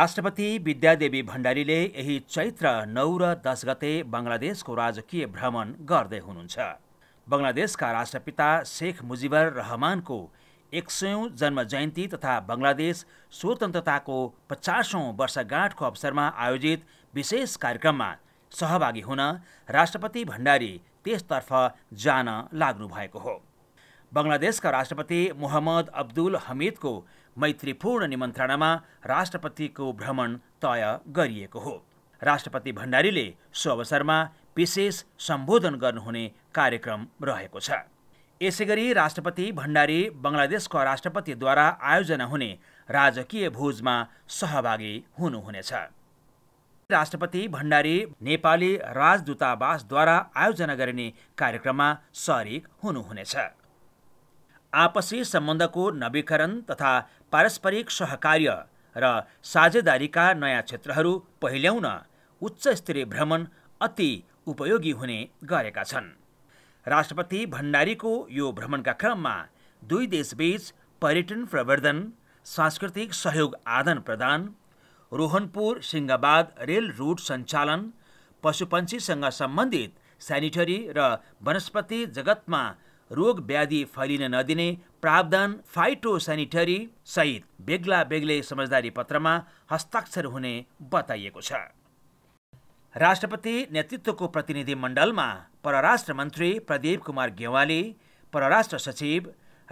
राष्ट्रपति विद्यादेवी भण्डारीले यही चैत्र नौ र दस गते बङ्गलादेशको राजकीय भ्रमण गर्दै हुनुहुन्छ बङ्गलादेशका राष्ट्रपिता शेख मुजिबर रहमानको एक सयौँ जन्मजयन्ती तथा बङ्गलादेश स्वतन्त्रताको पचासौँ वर्षगाँठको अवसरमा आयोजित विशेष कार्यक्रममा सहभागी हुन राष्ट्रपति भण्डारी त्यसतर्फ जान लाग्नु भएको हो बङ्गलादेशका राष्ट्रपति मोहम्मद अब्दुल हमिदको मैत्रीपूर्ण निमन्त्रणामा राष्ट्रपतिको भ्रमण तय गरिएको हो राष्ट्रपति भण्डारीले सो अवसरमा विशेष सम्बोधन गर्नुहुने कार्यक्रम रहेको छ यसै गरी राष्ट्रपति भण्डारी बङ्गलादेशको राष्ट्रपतिद्वारा आयोजना हुने राजकीय भोजमा सहभागी हुनुहुनेछ राष्ट्रपति भण्डारी नेपाली राजदूतावासद्वारा आयोजना गरिने कार्यक्रममा सरिक हुनुहुनेछ आपसी सम्बन्धको नवीकरण तथा पारस्परिक सहकार्य र साझेदारीका नयाँ क्षेत्रहरू पहिल्याउन उच्च स्तरीय भ्रमण अति उपयोगी हुने गरेका छन् राष्ट्रपति भण्डारीको यो भ्रमणका क्रममा दुई देशबीच पर्यटन प्रवर्धन सांस्कृतिक सहयोग आदान प्रदान रोहनपुर सिंहबाद रेल रुट सञ्चालन पशुपन्छीसँग सम्बन्धित सेनिटरी र वनस्पति जगतमा रोग व्याधि फैलिन नदिने प्रावधान फाइटो फाइटोसेनिटरी सहित बेग्ला बेग्लै समझदारी पत्रमा हस्ताक्षर हुने बताइएको छ राष्ट्रपति नेतृत्वको प्रतिनिधि मण्डलमा परराष्ट्र मन्त्री प्रदीप कुमार गेवाली परराष्ट्र सचिव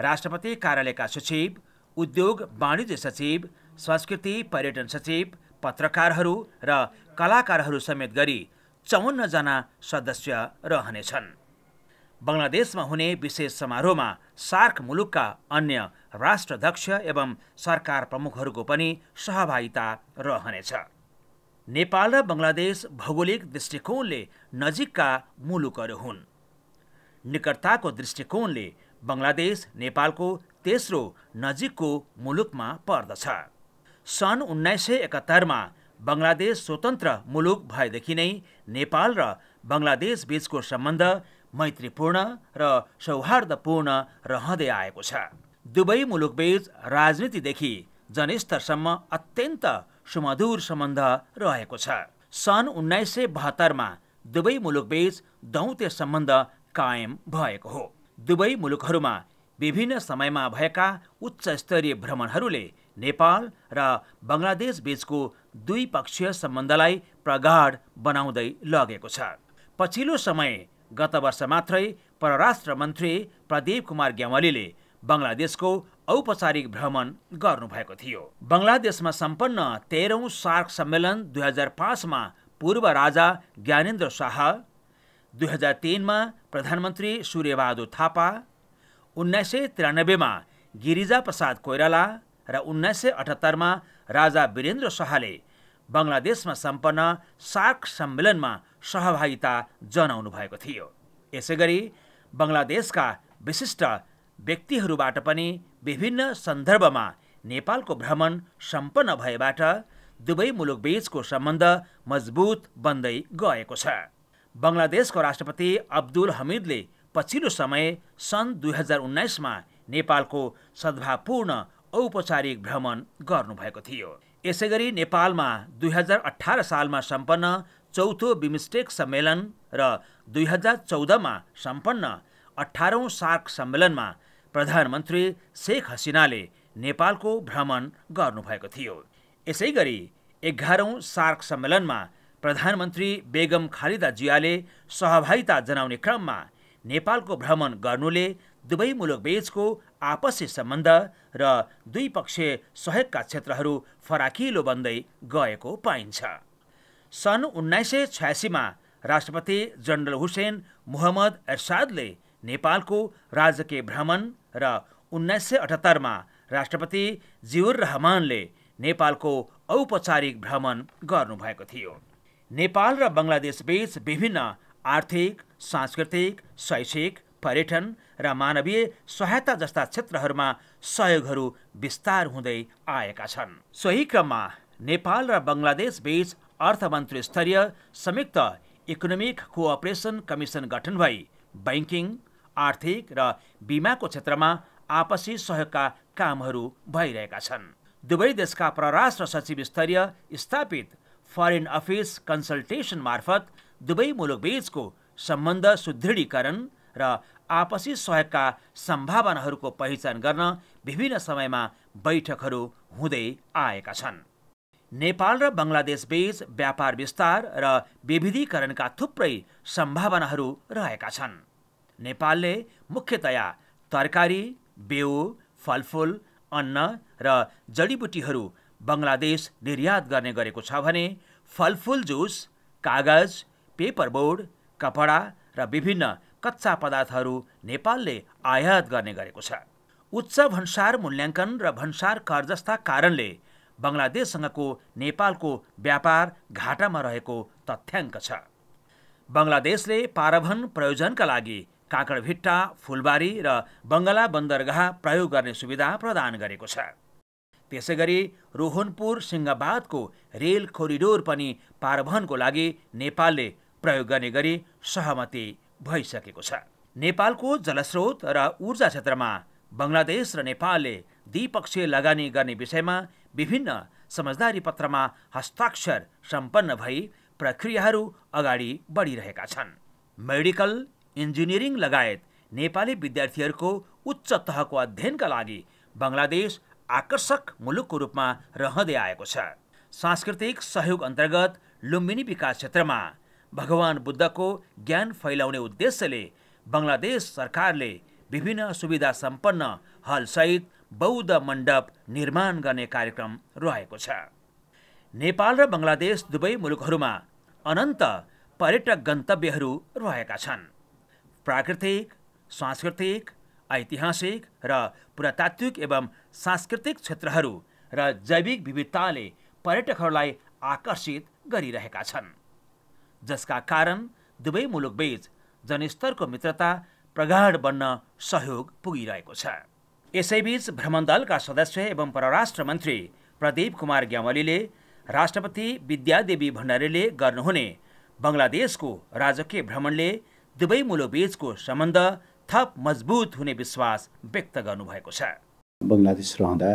राष्ट्रपति कार्यालयका सचिव उद्योग वाणिज्य सचिव संस्कृति पर्यटन सचिव पत्रकारहरू र कलाकारहरू समेत गरी चौवन्नजना सदस्य रहनेछन् बङ्गलादेशमा हुने विशेष समारोहमा सार्क मुलुकका अन्य राष्ट्रध्यक्ष एवं सरकार प्रमुखहरूको पनि सहभागिता रहनेछ नेपाल र बङ्गलादेश भौगोलिक दृष्टिकोणले नजिकका मुलुकहरू हुन् निकटताको दृष्टिकोणले बङ्गलादेश नेपालको तेस्रो नजिकको मुलुकमा पर्दछ सन् उन्नाइस सय एकहत्तरमा बङ्गलादेश स्वतन्त्र मुलुक भएदेखि नै नेपाल र बङ्गलादेश बीचको सम्बन्ध मैत्रीपूर्ण र सौहार्दपूर्ण रहँदै आएको छ दुवै मुलुकबीच राजनीतिदेखि जनस्तरसम्म अत्यन्त सुमधुर सम्बन्ध रहेको छ सन् उन्नाइस सय बहत्तरमा दुवै मुलुकबीच दौते सम्बन्ध कायम भएको हो दुवै मुलुकहरूमा विभिन्न समयमा भएका उच्च स्तरीय भ्रमणहरूले नेपाल र बङ्गलादेश बीचको द्विपक्षीय सम्बन्धलाई प्रगाढ बनाउँदै लगेको छ पछिल्लो समय गत वर्ष मात्रै परराष्ट्र मन्त्री प्रदीप कुमार ग्यावालीले बङ्गलादेशको औपचारिक भ्रमण गर्नुभएको थियो बङ्गलादेशमा सम्पन्न तेह्रौँ सार्क सम्मेलन दुई हजार पाँचमा पूर्व राजा ज्ञानेन्द्र शाह दुई हजार तिनमा प्रधानमन्त्री सूर्यबहादुर थापा उन्नाइस सय त्रियानब्बेमा गिरिजा प्रसाद कोइराला र उन्नाइस सय अठहत्तरमा राजा वीरेन्द्र शाहले बङ्गलादेशमा सम्पन्न सार्क सम्मेलनमा सहभागिता जनाउनु भएको थियो यसै गरी बङ्गलादेशका विशिष्ट व्यक्तिहरूबाट पनि विभिन्न सन्दर्भमा नेपालको भ्रमण सम्पन्न भएबाट दुवै मुलुकबीचको सम्बन्ध मजबुत बन्दै गएको छ बङ्गलादेशको राष्ट्रपति अब्दुल हमिदले पछिल्लो समय सन् दुई हजार उन्नाइसमा नेपालको सद्भावपूर्ण औपचारिक भ्रमण गर्नुभएको थियो यसैगरी नेपालमा दुई हजार अठार सालमा सम्पन्न चौथो बिमस्टेक सम्मेलन र दुई हजार चौधमा सम्पन्न अठारौँ सार्क सम्मेलनमा प्रधानमन्त्री शेख हसिनाले नेपालको भ्रमण गर्नुभएको थियो यसै गरी एघारौँ सार्क सम्मेलनमा प्रधानमन्त्री बेगम खालिदा जियाले सहभागिता जनाउने क्रममा नेपालको भ्रमण गर्नुले दुवै मुलुकबीचको आपसी सम्बन्ध र द्विपक्षीय सहयोगका क्षेत्रहरू फराकिलो बन्दै गएको पाइन्छ सन् उन्नाइस सय छयासीमा राष्ट्रपति जनरल हुसेन मोहम्मद एर्सादले नेपालको राजकीय भ्रमण र उन्नाइस सय अठहत्तरमा राष्ट्रपति जिउर रहमानले नेपालको औपचारिक भ्रमण गर्नुभएको थियो नेपाल र बङ्गलादेशबीच विभिन्न आर्थिक सांस्कृतिक शैक्षिक पर्यटन र मानवीय सहायता जस्ता क्षेत्रहरूमा सहयोगहरू विस्तार हुँदै आएका छन् सोही क्रममा नेपाल र बङ्गलादेशबीच स्तरीय संयुक्त इकोनोमिक कोअपरेसन कमिसन गठन भई ब्याङ्किङ आर्थिक र बिमाको क्षेत्रमा आपसी सहयोगका कामहरू भइरहेका छन् दुवै देशका परराष्ट्र सचिव स्तरीय स्थापित फरेन अफिस कन्सल्टेसन मार्फत दुवै मुलुकबीचको सम्बन्ध सुदृढीकरण र आपसी सहयोगका सम्भावनाहरूको पहिचान गर्न विभिन्न समयमा बैठकहरू हुँदै आएका छन् नेपाल र बङ्गलादेशबीच व्यापार विस्तार र विविधीकरणका थुप्रै सम्भावनाहरू रहेका छन् नेपालले मुख्यतया तरकारी बेउ फलफुल अन्न र जडीबुटीहरू बङ्गलादेश निर्यात गर्ने गरेको छ भने फलफुल जुस कागज पेपरबोर्ड कपडा र विभिन्न कच्चा पदार्थहरू नेपालले आयात गर्ने गरेको छ उच्च भन्सार मूल्याङ्कन र भन्सार कर जस्ता कारणले बङ्गलादेशसँगको नेपालको व्यापार घाटामा रहेको तथ्याङ्क छ बङ्गलादेशले पारभन प्रयोजनका लागि काँकडभिट्टा फुलबारी र बङ्गला बन्दरगाह प्रयोग गर्ने सुविधा प्रदान गरेको छ त्यसै गरी रोहनपुर सिङ्गाबादको रेल कोरिडोर पनि पारभनको लागि नेपालले प्रयोग गर्ने गरी सहमति भइसकेको छ नेपालको जलस्रोत र ऊर्जा क्षेत्रमा बङ्गलादेश र नेपालले द्विपक्षीय लगानी गर्ने विषयमा विभिन्न समझदारी पत्रमा हस्ताक्षर सम्पन्न भई प्रक्रियाहरू अगाडि बढिरहेका छन् मेडिकल इन्जिनियरिङ लगायत नेपाली विद्यार्थीहरूको उच्च तहको अध्ययनका लागि बङ्गलादेश आकर्षक मुलुकको रूपमा रहँदै आएको छ सांस्कृतिक सहयोग अन्तर्गत लुम्बिनी विकास क्षेत्रमा भगवान बुद्धको ज्ञान फैलाउने उद्देश्यले बङ्गलादेश सरकारले विभिन्न सुविधा सम्पन्न हलसहित बौद्ध मण्डप निर्माण गर्ने कार्यक्रम रहेको छ नेपाल र बङ्गलादेश दुवै मुलुकहरूमा अनन्त पर्यटक गन्तव्यहरू रहेका छन् प्राकृतिक सांस्कृतिक ऐतिहासिक र पुरातात्विक एवं सांस्कृतिक क्षेत्रहरू र जैविक विविधताले पर्यटकहरूलाई आकर्षित गरिरहेका छन् जसका कारण दुवै मुलुकबीच जनस्तरको मित्रता प्रगाढ बन्न सहयोग पुगिरहेको छ यसैबीच दलका सदस्य एवं परराष्ट्र मन्त्री प्रदीप कुमार ग्यावलीले राष्ट्रपति विद्यादेवी भण्डारीले गर्नुहुने बङ्गलादेशको राजकीय भ्रमणले दुवै मुलुकबीचको सम्बन्ध थप मजबुत हुने विश्वास व्यक्त गर्नुभएको छ बङ्गलादेश रहँदा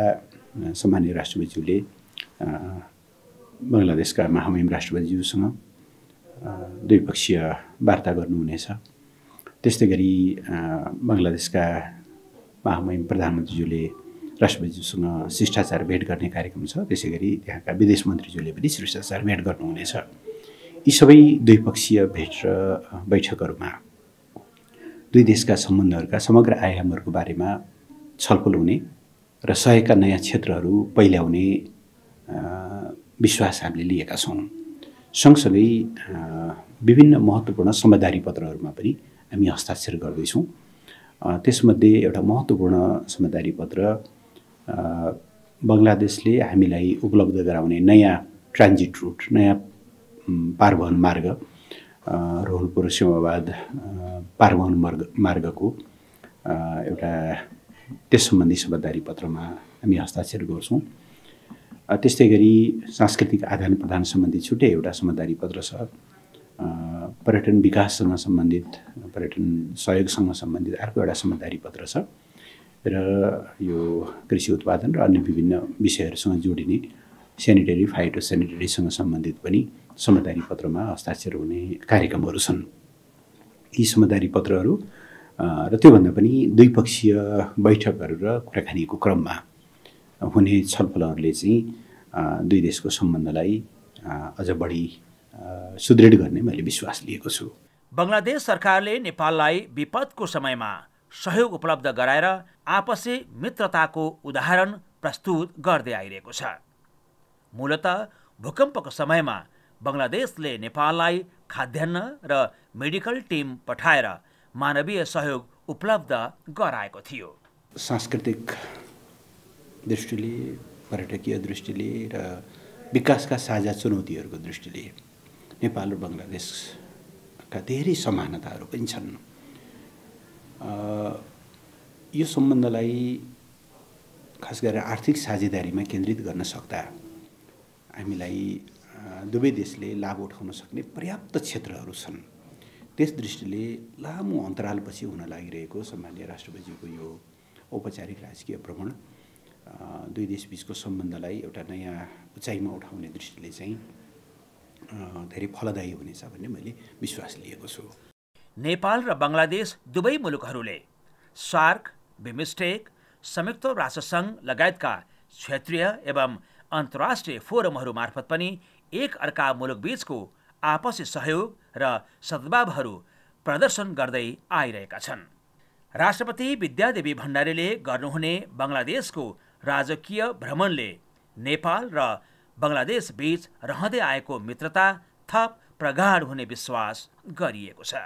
सामान्य राष्ट्रपतिज्यूले बङ्गलादेशका महामहिम राष्ट्रपतिज्यूसँग द्विपक्षीय वार्ता गर्नुहुनेछ त्यस्तै गरी बङ्गलादेशका महामहिम प्रधानमन्त्रीज्यूले राष्ट्रपतिज्यूसँग शिष्टाचार भेट गर्ने कार्यक्रम छ त्यसै गरी त्यहाँका विदेश मन्त्रीज्यूले पनि शिष्टाचार भेट गर्नुहुनेछ यी सबै द्विपक्षीय भेट र बैठकहरूमा दुई देशका सम्बन्धहरूका समग्र आयामहरूको बारेमा छलफल हुने र सहयोगका नयाँ क्षेत्रहरू पहिल्याउने विश्वास हामीले लिएका छौँ सँगसँगै विभिन्न महत्त्वपूर्ण समझदारी पत्रहरूमा पनि हामी हस्ताक्षर गर्दैछौँ त्यसमध्ये एउटा महत्त्वपूर्ण समझदारी पत्र बङ्गलादेशले हामीलाई उपलब्ध गराउने नयाँ ट्रान्जिट रुट नयाँ पारवहन मार्ग रोहनपुर सिमाबाद पारवहन मार्ग मार्गको एउटा त्यस सम्बन्धी समझदारी पत्रमा हामी हस्ताक्षर गर्छौँ त्यस्तै गरी सांस्कृतिक आदान प्रदान सम्बन्धी छुट्टै एउटा समझदारी पत्र छ पर्यटन विकाससँग सम्बन्धित पर्यटन सहयोगसँग सम्बन्धित अर्को एउटा समझदारी पत्र छ र यो कृषि उत्पादन र अन्य विभिन्न विषयहरूसँग जोडिने सेनिटरी फाइटो सेनिटरीसँग सम्बन्धित पनि समझदारी पत्रमा हस्ताक्षर हुने कार्यक्रमहरू छन् यी समझदारी पत्रहरू र त्योभन्दा पनि द्विपक्षीय बैठकहरू र कुराकानीको क्रममा हुने छलफलहरूले चाहिँ दुई देशको सम्बन्धलाई अझ बढी सुदृढ गर्ने मैले विश्वास लिएको छु बङ्गलादेश सरकारले नेपाललाई विपदको समयमा सहयोग उपलब्ध गराएर आपसी मित्रताको उदाहरण प्रस्तुत गर्दै आइरहेको छ मूलत भूकम्पको समयमा बङ्गलादेशले नेपाललाई खाद्यान्न र मेडिकल टिम पठाएर मानवीय सहयोग उपलब्ध गराएको थियो सांस्कृतिक दृष्टिले पर्यटकीय दृष्टिले र विकासका साझा चुनौतीहरूको दृष्टिले नेपाल र बङ्गलादेशका धेरै समानताहरू पनि छन् यो सम्बन्धलाई खास गरेर आर्थिक साझेदारीमा केन्द्रित गर्न सक्दा हामीलाई दुवै देशले लाभ उठाउन सक्ने पर्याप्त क्षेत्रहरू छन् त्यस दृष्टिले लामो अन्तरालपछि हुन लागिरहेको सम्मान्य राष्ट्रपतिजीको यो औपचारिक राजकीय भ्रमण दुई देशबिचको सम्बन्धलाई एउटा नयाँ उचाइमा उठाउने दृष्टिले चाहिँ धेरै फलदायी हुनेछ भन्ने मैले विश्वास लिएको छु नेपाल र बङ्गलादेश दुवै मुलुकहरूले सार्क बिमस्टेक संयुक्त राष्ट्रसङ्घ लगायतका क्षेत्रीय एवं अन्तर्राष्ट्रिय फोरमहरू मार्फत पनि एक अर्का मुलुकबीचको आपसी सहयोग र सद्भावहरू प्रदर्शन गर्दै आइरहेका छन् राष्ट्रपति विद्यादेवी भण्डारीले गर्नुहुने बङ्गलादेशको राजकीय भ्रमणले नेपाल र बङ्गलादेश बीच रहँदै आएको मित्रता थप प्रगाढ हुने विश्वास गरिएको छ